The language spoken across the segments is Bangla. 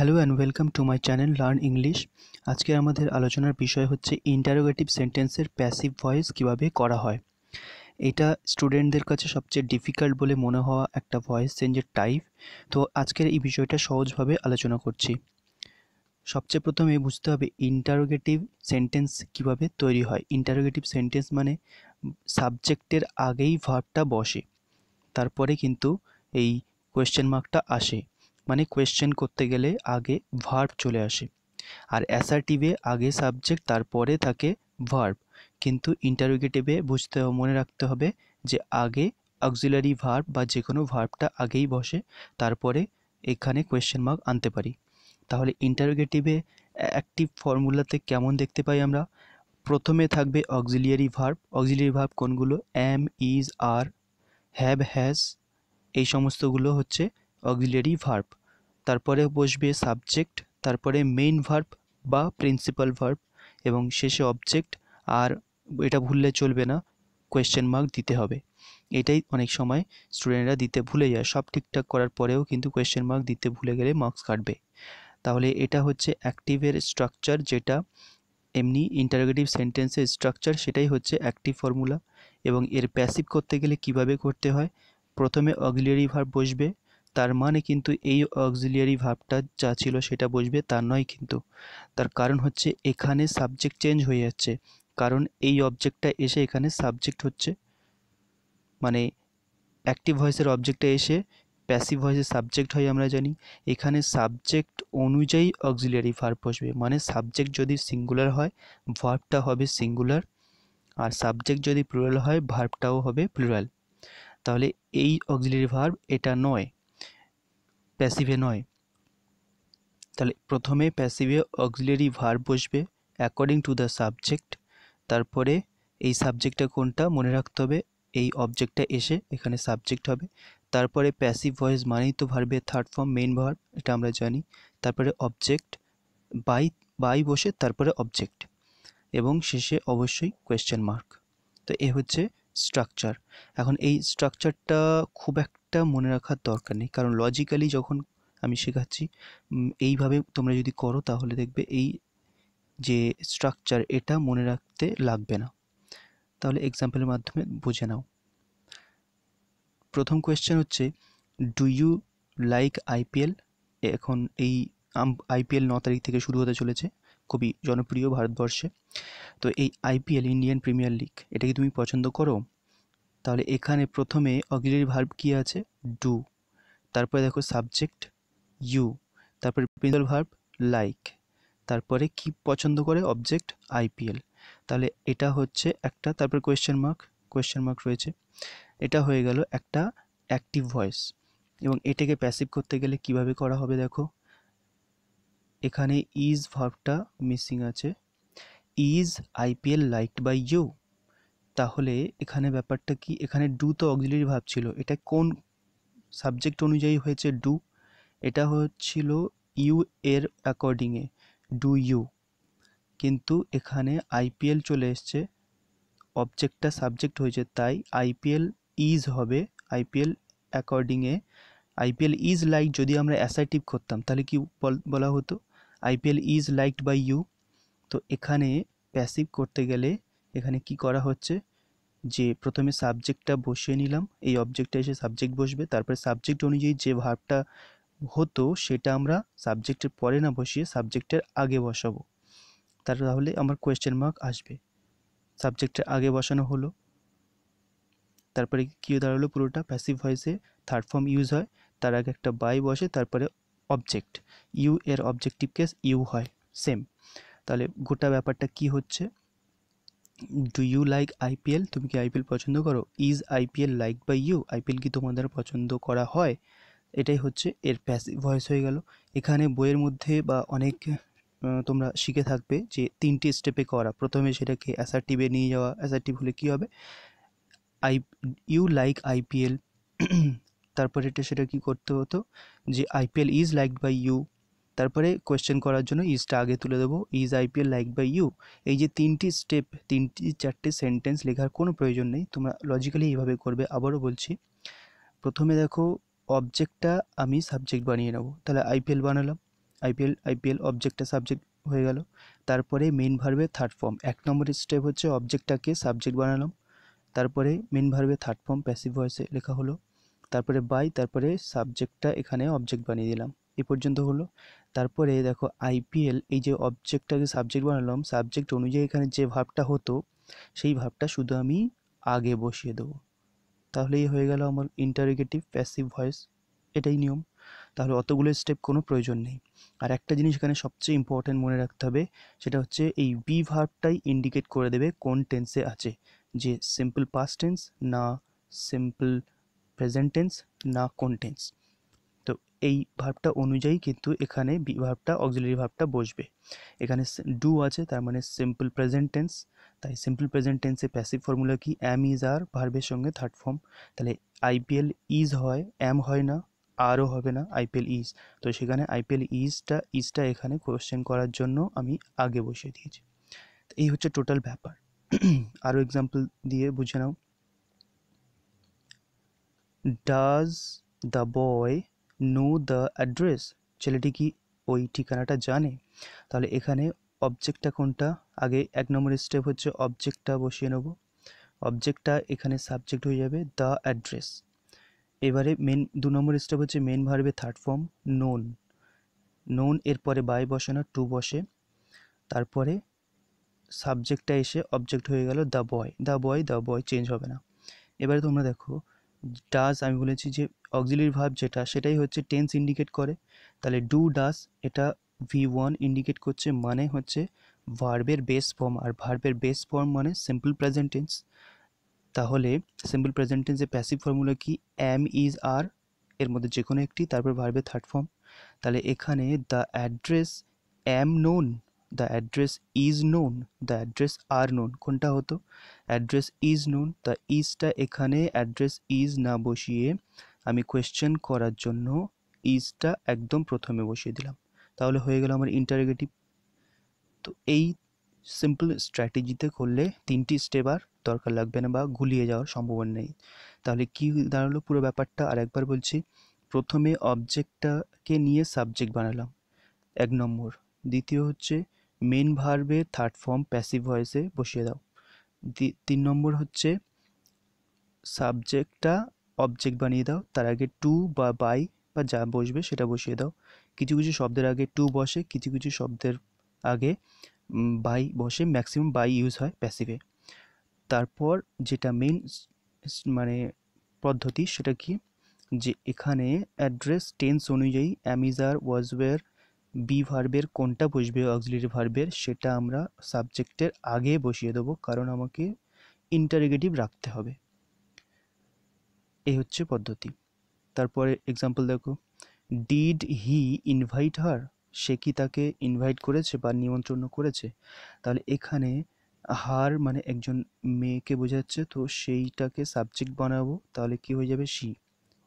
hello and welcome to my channel learn English আজকে আমাদের আলোচনার বিষয় হচ্ছে ইন্টারোগেটিভ সেন্টেন্সের প্যাসিভ ভয়েস কিভাবে করা হয় এটা স্টুডেন্টদের কাছে সবচেয়ে ডিফিকাল্ট বলে মনে হওয়া একটা ভয়েস চেঞ্জের টাইপ তো আজকের এই বিষয়টা সহজভাবে আলোচনা করছি সবচেয়ে প্রথমে বুঝতে হবে ইন্টারোগেটিভ সেন্টেন্স কিভাবে তৈরি হয় ইন্টারোগেটিভ সেন্টেন্স মানে সাবজেক্টের আগেই ভার্বটা বসে তারপরে কিন্তু এই কোয়েশ্চেন মার্কটা আসে মানে কোয়েশ্চেন করতে গেলে আগে ভার্ব চলে আসে আর অ্যাসার্টিভে আগে সাবজেক্ট তারপরে থাকে ভার্ব কিন্তু ইন্টারোগেটিভে বুঝতে মনে রাখতে হবে যে আগে অক্সিলারি ভার্ব বা যে কোনো ভার্বটা আগেই বসে তারপরে এখানে কোয়েশ্চেন মার্ক আনতে পারি তাহলে ইন্টারোগেটিভে অ্যাক্টিভ ফর্মুলাতে কেমন দেখতে পাই আমরা প্রথমে থাকবে অক্সিলিয়ারি ভার্ব অক্সিলিয়ারি ভার্ব কোনগুলো am is are have has এই সমস্তগুলো হচ্ছে অক্সিলিয়ারি ভার্ব তারপরে বসবে সাবজেক্ট তারপরে মেইন ভার্ব বা প্রিন্সিপাল ভার্ব এবং শেষে অবজেক্ট আর এটা ভুললে চলবে না কোয়েশ্চেন মার্ক দিতে হবে এটাই অনেক সময় স্টুডেন্টরা দিতে ভুলে যায় সব ঠিকঠাক করার পরেও কিন্তু কোয়েশ্চেন মার্ক দিতে ভুলে গেলে মার্কস কাটবে তাহলে এটা হচ্ছে অ্যাক্টিভের স্ট্রাকচার যেটা এমনি ইন্টারগ্রেটিভ সেন্টেন্সের স্ট্রাকচার সেটাই হচ্ছে অ্যাক্টিভ ফর্মুলা এবং এর প্যাসিভ করতে গেলে কিভাবে করতে হয় প্রথমে অগিলিয়ারি ভার্ব বসবে তার মানে কিন্তু এই অক্সিলিয়ারি ভাবটা যা ছিল সেটা বুঝবে তা নয় কিন্তু তার কারণ হচ্ছে এখানে সাবজেক্ট চেঞ্জ হয়ে যাচ্ছে কারণ এই অবজেক্টটা এসে এখানে সাবজেক্ট হচ্ছে মানে অ্যাক্টিভ ভয়েসের অবজেক্টটা এসে প্যাসিভ ভয়েসের সাবজেক্ট হয় আমরা জানি এখানে সাবজেক্ট অনুযায়ী অক্সিলিয়ারি ভার্ব বসবে মানে সাবজেক্ট যদি সিঙ্গুলার হয় ভার্বটা হবে সিঙ্গুলার আর সাবজেক্ট যদি প্লুরাল হয় ভার্বটাও হবে প্লুরাল তাহলে এই অক্সিলিয়ারি ভার্ব এটা নয় প্যাসিভে নয় তাহলে প্রথমে প্যাসিভে অক্সিলারি ভার্ব বসবে অ্যাকর্ডিং টু দ্য সাবজেক্ট তারপরে এই সাবজেক্টটা কোনটা মনে রাখতে হবে এই অবজেক্টটা এসে এখানে সাবজেক্ট হবে তারপরে প্যাসিভ ভয়েস মানেই তো ভার্বের থার্ড ফর্ম মেন ভার্ব এটা আমরা জানি তারপরে অবজেক্ট বাই বাই বসে তারপরে অবজেক্ট এবং শেষে অবশ্যই কোয়েশ্চেন মার্ক তো এ হচ্ছে স্ট্রাকচার এখন এই স্ট্রাকচারটা খুব এক একটা মনে রাখার দরকার নেই কারণ লজিক্যালি যখন আমি শেখাচ্ছি এইভাবে তোমরা যদি করো তাহলে দেখবে এই যে স্ট্রাকচার এটা মনে রাখতে লাগবে না তাহলে এক্সাম্পলের মাধ্যমে বুঝে নাও প্রথম কোয়েশ্চেন হচ্ছে ডু ইউ লাইক আইপিএল এখন এই আইপিএল ন তারিখ থেকে শুরু হতে চলেছে খুবই জনপ্রিয় ভারতবর্ষে তো এই আইপিএল ইন্ডিয়ান প্রিমিয়ার লিগ এটা কি তুমি পছন্দ করো তাহলে এখানে প্রথমে অক্সিলারি ভার্ব কি আছে ডু তারপরে দেখো সাবজেক্ট ইউ তারপরে প্রিন্সিপাল ভার্ব লাইক তারপরে কি পছন্দ করে অবজেক্ট আইপিএল তাহলে এটা হচ্ছে একটা তারপর কোয়েশ্চেন মার্ক কোয়েশ্চেন মার্ক রয়েছে এটা হয়ে গেল একটা অ্যাক্টিভ ভয়েস এবং এটাকে প্যাসিভ করতে গেলে কিভাবে করা হবে দেখো এখানে ইজ ভার্বটা মিসিং আছে is IPL liked by you তাহলে এখানে ব্যাপারটা কি এখানে ডু তো অক্সিলারি ভাব ছিল এটা কোন সাবজেক্ট অনুযায়ী হয়েছে ডু এটা হচ্ছিল ইউ এর অ্যাকর্ডিংয়ে ডু ইউ কিন্তু এখানে আইপিএল চলে এসছে অবজেক্টটা সাবজেক্ট হয়েছে তাই আইপিএল ইজ হবে আইপিএল অ্যাকর্ডিংয়ে আইপিএল ইজ লাইক যদি আমরা অ্যাসাইটিভ করতাম তাহলে কি বলা হতো IPL is liked by you তো এখানে প্যাসিভ করতে গেলে এখানে কি করা হচ্ছে যে প্রথমে সাবজেক্টটা বসিয়ে নিলাম এই অবজেক্টটা এসে সাবজেক্ট বসবে তারপরে সাবজেক্ট অনুযায়ী যে ভাবটা হতো সেটা আমরা সাবজেক্টের পরে না বসিয়ে সাবজেক্টের আগে বসাবো তার তাহলে আমার কোয়েশ্চেন মার্ক আসবে সাবজেক্টের আগে বসানো হলো তারপরে কী দাঁড়ালো পুরোটা প্যাসিভ ভয়েসে থার্ড ফর্ম ইউজ হয় তার আগে একটা বাই বসে তারপরে অবজেক্ট ইউ এর অবজেক্টিভ কেস ইউ হয় সেম তাহলে গোটা ব্যাপারটা কি হচ্ছে ডু ইউ লাইক আইপিএল তুমি কি আইপিএল পছন্দ করো is IPL like by you IPL কি তোমাদের পছন্দ করা হয় এটাই হচ্ছে এর প্যাসিভ ভয়েস হয়ে গেল এখানে বইয়ের মধ্যে বা অনেক তোমরা শিখে থাকবে যে তিনটি স্টেপে করা প্রথমে সেটাকে অ্যাসার্টিভে নিয়ে যাওয়া অ্যাসার্টিভ হলে কী হবে আই ইউ লাইক আইপিএল তারপরে এটা সেটা কী করতে হতো যে IPL is like by you তারপরে কোয়েশ্চেন করার জন্য ইজটা আগে তুলে দেবো is IPL like by you এই যে তিনটি স্টেপ তিনটি চারটে সেন্টেন্স লেখার কোনো প্রয়োজন নেই তোমরা লজিক্যালি এইভাবে করবে আবারও বলছি প্রথমে দেখো অবজেক্টটা আমি সাবজেক্ট বানিয়ে নেব তাহলে আইপিএল বানালাম আইপিএল আইপিএল অবজেক্টটা সাবজেক্ট হয়ে গেল তারপরে মেন ভার্বে থার্ড ফর্ম এক নম্বরের স্টেপ হচ্ছে অবজেক্টটাকে সাবজেক্ট বানালাম তারপরে মেন ভার্বে থার্ড ফর্ম প্যাসিভ ভয়েসে লেখা হলো তারপরে বাই তারপরে সাবজেক্টটা এখানে অবজেক্ট বানিয়ে দিলাম এ পর্যন্ত হলো তারপরে দেখো আইপিএল এই যে অবজেক্টটাকে সাবজেক্ট বানালাম সাবজেক্ট অনুযায়ী এখানে যে ভাবটা হতো সেই ভাবটা শুধু আমি আগে বসিয়ে দেবো তাহলেই হয়ে গেল আমার ইন্টারোগেটিভ প্যাসিভ ভয়েস এটাই নিয়ম তাহলে অতগুলো স্টেপ কোনো প্রয়োজন নেই আর একটা জিনিস এখানে সবচেয়ে ইম্পর্ট্যান্ট মনে রাখতে হবে সেটা হচ্ছে এই বি ভার্বটাই ইন্ডিকেট করে দেবে কোন টেন্সে আছে যে সিম্পল পাস্ট টেন্স না সিম্পল প্রেজেন্ট টেন্স না কোন টেন্স এই ভাবটা অনুযায়ী কিন্তু এখানে ভাবটা অক্সিলারি ভাবটা বসবে এখানে ডু আছে তার মানে সিম্পল প্রেজেন্ট টেন্স তাই সিম্পল প্রেজেন্ট টেন্সে প্যাসিভ ফর্মুলা কি অ্যাম ইজ আর ভার্বের সঙ্গে থার্ড ফর্ম তাহলে আইপিএল ইজ হয় অ্যাম হয় না আরও হবে না আইপিএল ইজ তো সেখানে আইপিএল ইজটা ইজটা এখানে কোয়েশ্চেন করার জন্য আমি আগে বসিয়ে দিয়েছি এই হচ্ছে টোটাল ব্যাপার আরও এক্সাম্পল দিয়ে বুঝে নাও does the boy know the address ছেলেটি কি ওই ঠিকানাটা জানে তাহলে এখানে অবজেক্টটা কোনটা আগে এক নম্বর স্টেপ হচ্ছে অবজেক্টটা বসিয়ে নেব অবজেক্টটা এখানে সাবজেক্ট হয়ে যাবে দ্য অ্যাড্রেস এবারে মেন দু নম্বর স্টেপ হচ্ছে মেন ভার্বে থার্ড ফর্ম নোন নোন এরপরে বাই বসে না টু বসে তারপরে সাবজেক্টটা এসে অবজেক্ট হয়ে গেল the boy the boy the boy change হবে না এবারে তোমরা দেখো ডাস আমি বলেছি যে অক্সিলির ভাব যেটা সেটাই হচ্ছে টেন্স ইন্ডিকেট করে তাহলে ডু ডাস এটা ভি ওয়ান ইন্ডিকেট করছে মানে হচ্ছে ভার্বের বেস ফর্ম আর ভার্বের বেস ফর্ম মানে সিম্পল প্রেজেন্ট টেন্স তাহলে সিম্পল প্রেজেন্ট প্যাসিভ ফর্মুলা কি এম ইজ আর এর মধ্যে যে কোনো একটি তারপর ভার্বের থার্ড ফর্ম তাহলে এখানে the address am known the address is known the address are known কোনটা হতো অ্যাড্রেস ইজ নোন দ্য ইজটা এখানে অ্যাড্রেস ইজ না বসিয়ে আমি কোয়েশ্চেন করার জন্য ইজটা একদম প্রথমে বসিয়ে দিলাম তাহলে হয়ে গেল আমার ইন্টারগেটিভ তো এই সিম্পল স্ট্র্যাটেজিতে করলে তিনটি স্টেপ আর দরকার লাগবে না বা গুলিয়ে যাওয়ার সম্ভাবনা নেই তাহলে কি দাঁড়ালো পুরো ব্যাপারটা আর একবার বলছি প্রথমে অবজেক্টটাকে নিয়ে সাবজেক্ট বানালাম এক নম্বর দ্বিতীয় হচ্ছে মেন ভার্ভে থার্ড ফর্ম প্যাসিভ ভয়েসে বসিয়ে দাও তিন নম্বর হচ্ছে সাবজেক্টটা অবজেক্ট বানিয়ে দাও তার আগে টু বা বাই বা যা বসবে সেটা বসিয়ে দাও কিছু কিছু শব্দের আগে টু বসে কিছু কিছু শব্দের আগে বাই বসে ম্যাক্সিমাম বাই ইউজ হয় প্যাসিভে তারপর যেটা মেন মানে পদ্ধতি সেটা কি যে এখানে অ্যাড্রেস টেন্স অনুযায়ী অ্যামিজার ওয়াজওয়ের বি ভার্বের কোনটা বসবে অক্সিলারি ভার্বের সেটা আমরা সাবজেক্টের আগে বসিয়ে দেবো কারণ আমাকে ইন্টারিগেটিভ রাখতে হবে এই হচ্ছে পদ্ধতি তারপরে এক্সাম্পল দেখো ডিড হি ইনভাইট হার সে কি তাকে ইনভাইট করেছে বা নিমন্ত্রণ করেছে তাহলে এখানে হার মানে একজন মেয়েকে বোঝাচ্ছে তো সেইটাকে সাবজেক্ট বানাবো তাহলে কি হয়ে যাবে সি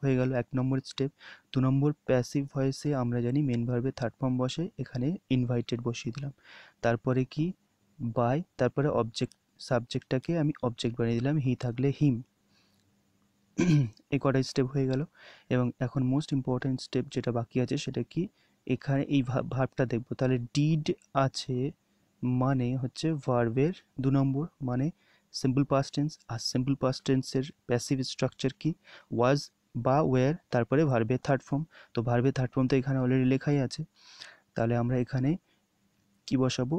হয়ে গেল এক নম্বর স্টেপ দু নম্বর প্যাসিভ ভয়েসে আমরা জানি মেন ভার্বে থার্ড ফর্ম বসে এখানে ইনভাইটেড বসিয়ে দিলাম তারপরে কি বাই তারপরে অবজেক্ট সাবজেক্টটাকে আমি অবজেক্ট বানিয়ে দিলাম হি থাকলে হিম এই কটা স্টেপ হয়ে গেল এবং এখন মোস্ট ইম্পর্ট্যান্ট স্টেপ যেটা বাকি আছে সেটা কি এখানে এই ভাবটা দেখব তাহলে ডিড আছে মানে হচ্ছে ভার্বের দু নম্বর মানে সিম্পল পাস্ট টেন্স আর সিম্পল পাস্ট টেন্সের প্যাসিভ স্ট্রাকচার কি ওয়াজ বা ওয়ের তারপরে ভার্বের থার্ড ফর্ম তো ভার্বের থার্ড ফর্ম তো এখানে অলরেডি লেখাই আছে তাহলে আমরা এখানে কি বসাবো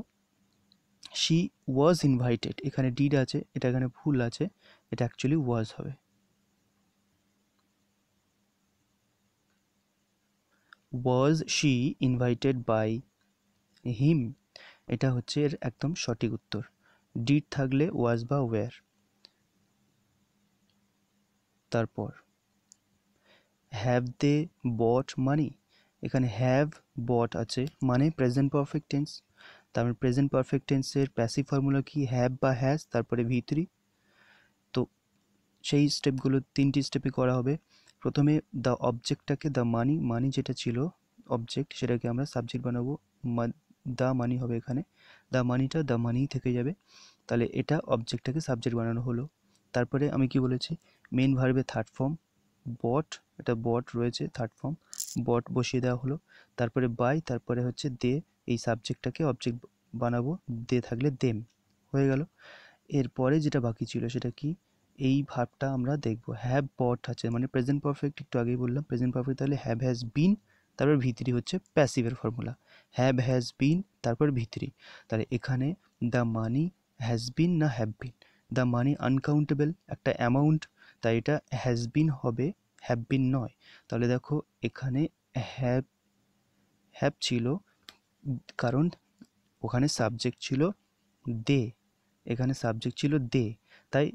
শি ওয়াজ ইনভাইটেড এখানে ডিড আছে এটা এখানে ভুল আছে এটা অ্যাকচুয়ালি ওয়াজ হবে was she invited by him এটা হচ্ছে এর একদম সঠিক উত্তর ডিড থাকলে ওয়াজ বা ওয়ার তারপর হ্যাভ দে বট মানি এখানে হ্যাভ বট আছে মানে প্রেজেন্ট পারফেক্ট টেন্স তারপরে প্রেজেন্ট পারফেক্ট টেন্সের প্যাসিভ ফর্মুলা কি হ্যাভ বা হ্যাজ তারপরে ভিতরি তো সেই স্টেপগুলো তিনটি স্টেপে করা হবে প্রথমে দ্য অবজেক্টটাকে দ্য মানি মানি যেটা ছিল অবজেক্ট সেটাকে আমরা সাবজেক্ট বানাবো দ্য মানি হবে এখানে দ্য মানিটা দ্য মানি থেকে যাবে তাহলে এটা অবজেক্টটাকে সাবজেক্ট বানানো হলো তারপরে আমি কি বলেছি মেন ভার্বে থার্ড ফর্ম বট এটা বট রয়েছে থার্ড ফর্ম বট বসিয়ে দেওয়া হলো তারপরে বাই তারপরে হচ্ছে দে এই সাবজেক্টটাকে অবজেক্ট বানাবো দে থাকলে দেম হয়ে গেল এরপরে যেটা বাকি ছিল সেটা কি এই ভাবটা আমরা দেখব হ্যাভ বট আছে মানে প্রেজেন্ট পারফেক্ট একটু আগেই বললাম প্রেজেন্ট পারফেক্ট তাহলে হ্যাভ হ্যাজ বিন তারপর ভিতরি হচ্ছে প্যাসিভের ফর্মুলা হ্যাভ হ্যাজ বিন তারপর ভিতরি তাহলে এখানে দ্য মানি হ্যাজ বিন না have been the money uncountable একটা অ্যামাউন্ট তাই এটা হ্যাজ বিন হবে হ্যাভ বিন নয় তাহলে দেখো এখানে হ্যাভ হ্যাভ ছিল কারণ ওখানে সাবজেক্ট ছিল দে এখানে সাবজেক্ট ছিল দে তাই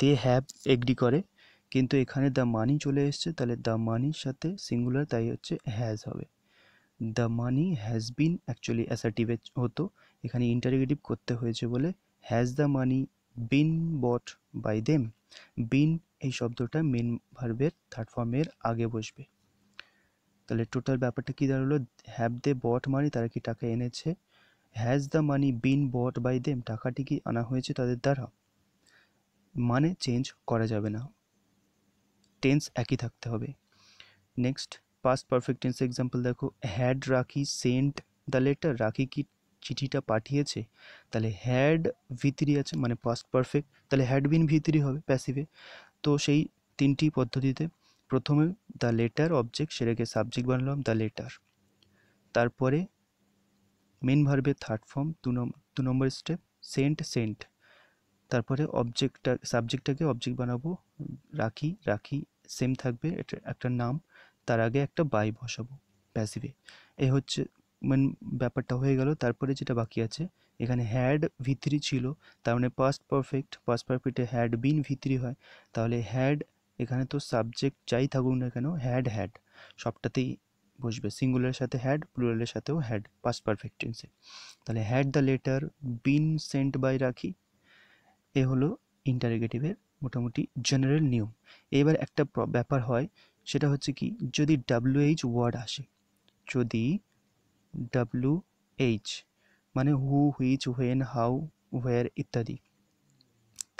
দে হ্যাভ এগ্রি করে কিন্তু এখানে দ্য মানি চলে এসছে তাহলে দ্য মানির সাথে সিঙ্গুলার তাই হচ্ছে হ্যাজ হবে the money has been actually অ্যাসার্টিভে হতো এখানে ইন্টারগেটিভ করতে হয়েছে বলে has the money been bought by them been এই শব্দটা মেন ভার্বের থার্ড ফর্মের আগে বসবে তাহলে টোটাল ব্যাপারটা কী দাঁড়ালো হ্যাভ দে বট মানি তারা কি টাকা এনেছে has the money been bought by them টাকাটি কি আনা হয়েছে তাদের দ্বারা মানে চেঞ্জ করা যাবে না টেন্স একই থাকতে হবে next past perfect tense example দেখো had Rakhi sent the letter Rakhi কি চিঠিটা পাঠিয়েছে তাহলে হ্যাড ভিতরি আছে মানে পাস্ট পারফেক্ট তাহলে হ্যাড বিন ভিতরি হবে প্যাসিভে তো সেই তিনটি পদ্ধতিতে প্রথমে দ্য লেটার অবজেক্ট সেটাকে সাবজেক্ট বানালাম দ্য লেটার তারপরে মেন ভার্বে থার্ড ফর্ম দু নম্বর দু নম্বর স্টেপ সেন্ট সেন্ট তারপরে অবজেক্টটা সাবজেক্টটাকে অবজেক্ট বানাবো রাখি রাখি সেম থাকবে এটা একটা নাম তার আগে একটা বাই বসাবো প্যাসিভে এ হচ্ছে মেন ব্যাপারটা হয়ে গেল তারপরে যেটা বাকি আছে এখানে হ্যাড ভিত্রি ছিল তার মানে পাস্ট পারফেক্ট পাস্ট পারফেক্টে হ্যাড বিন ভিত্রি হয় তাহলে হ্যাড এখানে তো সাবজেক্ট যাই থাকুক না কেন হ্যাড হ্যাড সবটাতেই বসবে সিঙ্গুলারের সাথে হ্যাড প্লুরালের সাথেও হ্যাড পাস্ট পারফেক্ট টেন্সে তাহলে had the letter been sent by Rakhi এ হলো ইন্টারেগেটিভের মোটামুটি জেনারেল নিয়ম এবার একটা ব্যাপার হয় সেটা হচ্ছে কি যদি ডাব্লিউএইচ ওয়ার্ড আসে যদি ডাব্লিউএইচ মানে who which when how where ইত্যাদি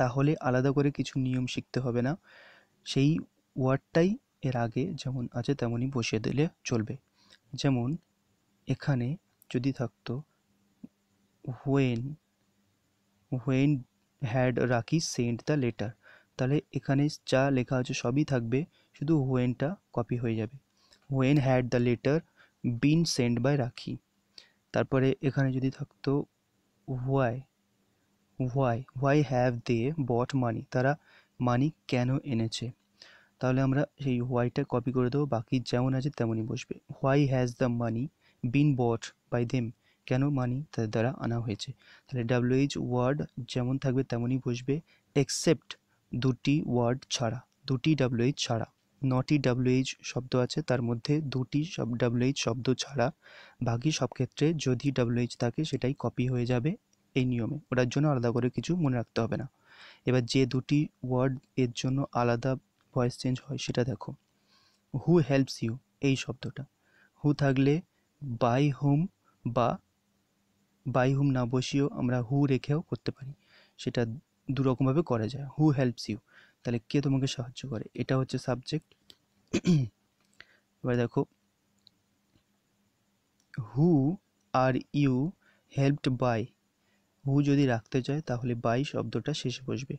তাহলে আলাদা করে কিছু নিয়ম শিখতে হবে না সেই ওয়ার্ডটাই এর আগে যেমন আছে তেমনই বসিয়ে দিলে চলবে যেমন এখানে যদি থাকতো when when had Rakhi sent the letter তাহলে এখানে যা লেখা আছে সবই থাকবে শুধু হোয়েনটা কপি হয়ে যাবে when had the letter been send by Rakhi তারপরে এখানে যদি থাকতো why why why have they bought money তারা মানি কেন এনেছে তাহলে আমরা সেই হোয়াইটা কপি করে দেবো বাকি যেমন আছে তেমনই বসবে why has the money been bought by them কেন মানি তাদের দ্বারা আনা হয়েছে তাহলে ডাব্লিউএইচ ওয়ার্ড যেমন থাকবে তেমনই বসবে এক্সেপ্ট দুটি ওয়ার্ড ছাড়া দুটি ডাব্লিউএইচ ছাড়া নটি ডাব্লুএইচ শব্দ আছে তার মধ্যে দুটি সব ডাব্লুএইচ শব্দ ছাড়া বাকি সব ক্ষেত্রে যদি ডাব্লুএইচ থাকে সেটাই কপি হয়ে যাবে এই নিয়মে ওটার জন্য আলাদা করে কিছু মনে রাখতে হবে না এবার যে দুটি ওয়ার্ড এর জন্য আলাদা ভয়েস চেঞ্জ হয় সেটা দেখো হু হেল্পস ইউ এই শব্দটা হু থাকলে বাই হোম বা বাই হোম না বসিয়েও আমরা হু রেখেও করতে পারি সেটা দুরকমভাবে করা যায় হু হেল্পস ইউ তাহলে কে তোমাকে সাহায্য করে এটা হচ্ছে সাবজেক্ট এবার দেখো who are you helped by who যদি রাখতে চায় তাহলে বাই শব্দটা শেষে বসবে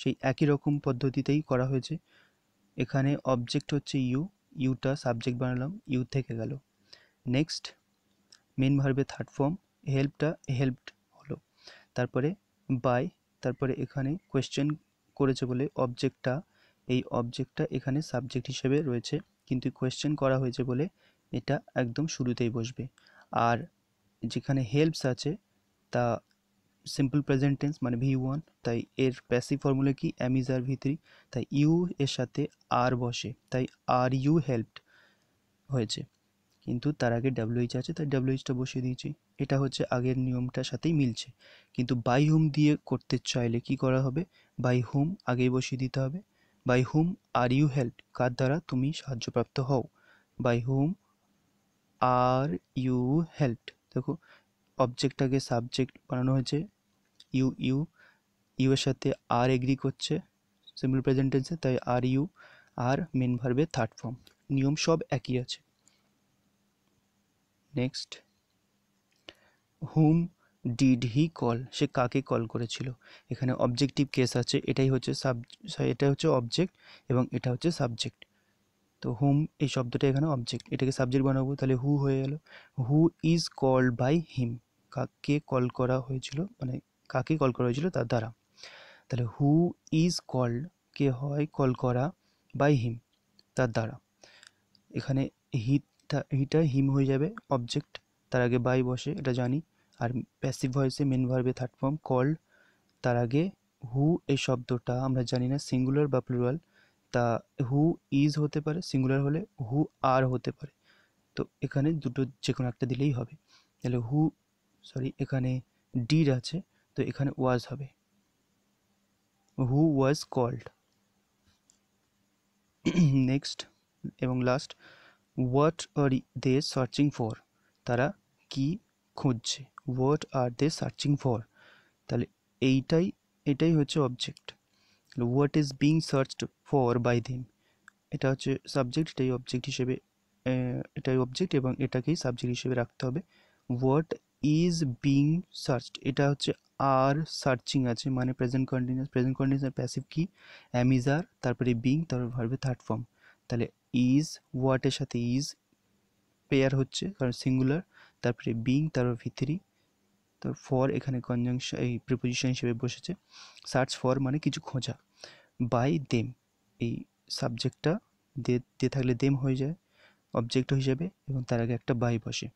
সেই একই রকম পদ্ধতিতেই করা হয়েছে এখানে অবজেক্ট হচ্ছে ইউ ইউটা সাবজেক্ট বানালাম ইউ থেকে গেল নেক্সট মেন ভার্বে থার্ড ফর্ম হেল্পটা হেল্পড হলো তারপরে বাই তারপরে এখানে কোয়েশ্চেন করেছে বলে অবজেক্টটা এই অবজেক্টটা এখানে সাবজেক্ট হিসেবে রয়েছে কিন্তু কোয়েশ্চেন করা হয়েছে বলে এটা একদম শুরুতেই বসবে আর যেখানে হেল্পস আছে তা সিম্পল প্রেজেন্ট টেন্স মানে ভি ওয়ান তাই এর প্যাসিভ ফর্মুলা কি অ্যামিজ আর ভি থ্রি তাই ইউ এর সাথে আর বসে তাই আর ইউ হেল্পড হয়েছে কিন্তু তার আগে ডাব্লিউএইচ আছে তাই ডাব্লিউএইচটা বসিয়ে দিয়েছি এটা হচ্ছে আগের নিয়মটার সাথেই মিলছে কিন্তু বাই হোম দিয়ে করতে চাইলে কি করা হবে বাই হোম আগেই বসিয়ে দিতে হবে by whom are you help কার দ্বারা তুমি সাহায্যপ্রাপ্ত হও by whom are you help দেখো অবজেক্টটাকে সাবজেক্ট বানানো হয়েছে ইউ ইউ ইউ এর সাথে আর এগ্রি করছে সিম্পল প্রেজেন্টেন্সে তাই আর ইউ আর মেন ভার্বে থার্ড ফর্ম নিয়ম সব একই আছে next whom did he call সে কাকে কল করেছিল এখানে অবজেক্টিভ কেস আছে এটাই হচ্ছে সাব এটা হচ্ছে অবজেক্ট এবং এটা হচ্ছে সাবজেক্ট তো হুম এই শব্দটা এখানে অবজেক্ট এটাকে সাবজেক্ট বানাবো তাহলে হু হয়ে গেল who is called by him কাকে কল করা হয়েছিল মানে কাকে কল করা হয়েছিল তার দ্বারা তাহলে হু ইজ কল্ড কে হয় কল করা বাই হিম তার দ্বারা এখানে হিত তা এইটা হিম হয়ে যাবে অবজেক্ট তার আগে বাই বসে এটা জানি আর প্যাসিভ ভয়েসে মেন ভার্বে থার্ড ফর্ম কল্ড তার আগে হু এই শব্দটা আমরা জানি না সিঙ্গুলার বা প্লুরাল তা হু ইজ হতে পারে সিঙ্গুলার হলে হু আর হতে পারে তো এখানে দুটো যে কোনো একটা দিলেই হবে তাহলে হু সরি এখানে ডির আছে তো এখানে ওয়াজ হবে হু ওয়াজ কল্ড নেক্সট এবং last what are they searching for তারা কি খুঁজছে what are they searching for তাহলে এইটাই এটাই হচ্ছে object what is being searched for by them এটা হচ্ছে সাবজেক্ট এটাই অবজেক্ট হিসেবে এটাই অবজেক্ট এবং এটাকেই সাবজেক্ট হিসেবে রাখতে হবে হোয়াট ইজ বিং সার্চড এটা হচ্ছে আর সার্চিং আছে মানে প্রেজেন্ট কন্টিনিউস প্রেজেন্ট কন্টিনিউসের প্যাসিভ কি অ্যামিজ আর তারপরে বিং তারপর ভার্বে থার্ড ফর্ম তাহলে ইজ হোয়াটের সাথে ইজ পেয়ার হচ্ছে কারণ সিঙ্গুলার তারপরে বিং তারপর ভিত্রি তারপর ফর এখানে কনজাংশন এই প্রিপোজিশন হিসেবে বসেছে সার্চ ফর মানে কিছু খোঁজা বাই দেম এই সাবজেক্টটা দে দিয়ে থাকলে দেম হয়ে যায় অবজেক্ট হিসেবে এবং তার আগে একটা বাই বসে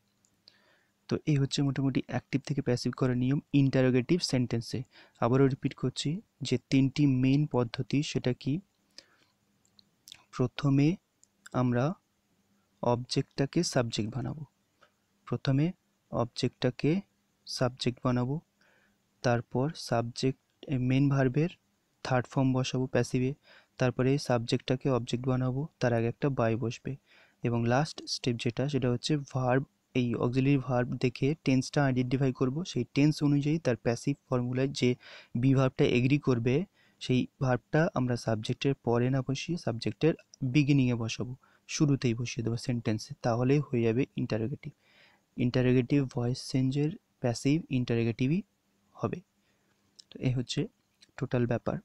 তো এই হচ্ছে মোটামুটি অ্যাক্টিভ থেকে প্যাসিভ করার নিয়ম ইন্টারোগেটিভ সেন্টেন্সে আবারও রিপিট করছি যে তিনটি মেন পদ্ধতি সেটা কি প্রথমে আমরা অবজেক্টটাকে সাবজেক্ট বানাবো প্রথমে অবজেক্টটাকে সাবজেক্ট বানাবো তারপর সাবজেক্ট মেন ভার্বের থার্ড ফর্ম বসাবো প্যাসিভে তারপরে সাবজেক্টটাকে অবজেক্ট বানাবো তার আগে একটা বাই বসবে এবং লাস্ট স্টেপ যেটা সেটা হচ্ছে ভার্ব এই অক্সিলারি ভার্ব দেখে টেন্সটা আইডেন্টিফাই করব সেই টেন্স অনুযায়ী তার প্যাসিভ ফর্মুলায় যে বি ভার্বটা এগ্রি করবে সেই ভার্বটা আমরা সাবজেক্টের পরে না বসিয়ে সাবজেক্টের বিগিনিংয়ে বসাবো শুরুতেই বসিয়ে দেবো সেন্টেন্সে তাহলেই হয়ে যাবে ইন্টারোগেটিভ ইন্টারোগেটিভ ভয়েস চেঞ্জের প্যাসিভ ইন্টারোগেটিভই হবে তো এ হচ্ছে টোটাল ব্যাপার